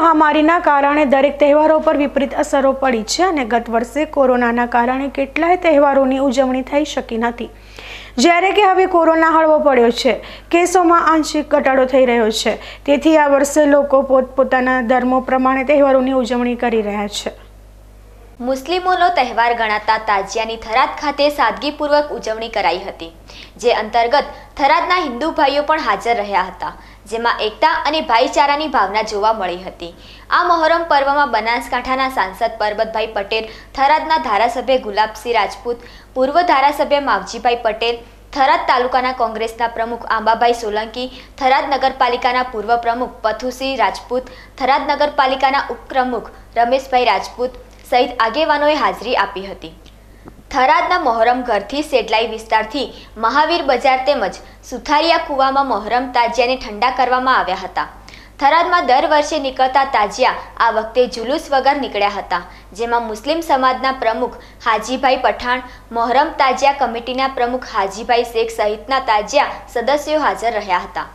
મહામારીના કારણે દરેક તહેવારો પર વિપરીત અસરો પડી છે અને ગત વર્ષે કોરોનાના કારણે કેટલાય તહેવારોની ઉજવણી થઈ શકી નથી જ્યારે કે હવે કોરોના હળવો પડ્યો છે કેસોમાં આંશિક ઘટાડો થઈ રહ્યો છે તેથી આ વર્ષે લોકો પોતપોતાના ધર્મો પ્રમાણે તહેવારોની ઉજવણી કરી રહ્યા છે મુસ્લિમોનો તહેવાર ગણાતા તાજિયાની થરાદ ખાતે સાદગીપૂર્વક ઉજવણી કરાઈ હતી જે અંતર્ગત થરાદના હિન્દુ ભાઈઓ પણ હાજર રહ્યા હતા જેમાં એકતા અને ભાઈચારાની ભાવના જોવા મળી હતી આ મહોરમ પર્વમાં બનાસકાંઠાના સાંસદ પરબતભાઈ પટેલ થરાદના ધારાસભ્ય ગુલાબસિંહ રાજપૂત પૂર્વ ધારાસભ્ય માવજીભાઈ પટેલ થરાદ તાલુકાના કોંગ્રેસના પ્રમુખ આંબાભાઈ સોલંકી થરાદ નગરપાલિકાના પૂર્વ પ્રમુખ પથુસિંહ રાજપૂત થરાદ નગરપાલિકાના ઉપપ્રમુખ રમેશભાઈ રાજપૂત સહિત આગેવાનોએ હાજરી આપી હતી થરાદના મોહરમ ઘરથી સેટલાઈ વિસ્તારથી મહાવીર બજાર તેમજ સુથારિયા કુવામાં મોહરમ તાજિયાને ઠંડા કરવામાં આવ્યા હતા થરાદમાં દર વર્ષે નીકળતા તાજિયા આ વખતે જુલુસ વગર નીકળ્યા હતા જેમાં મુસ્લિમ સમાજના પ્રમુખ હાજીભાઈ પઠાણ મોહરમ તાજિયા કમિટીના પ્રમુખ હાજીભાઈ શેખ સહિતના તાજિયા સદસ્યો હાજર રહ્યા હતા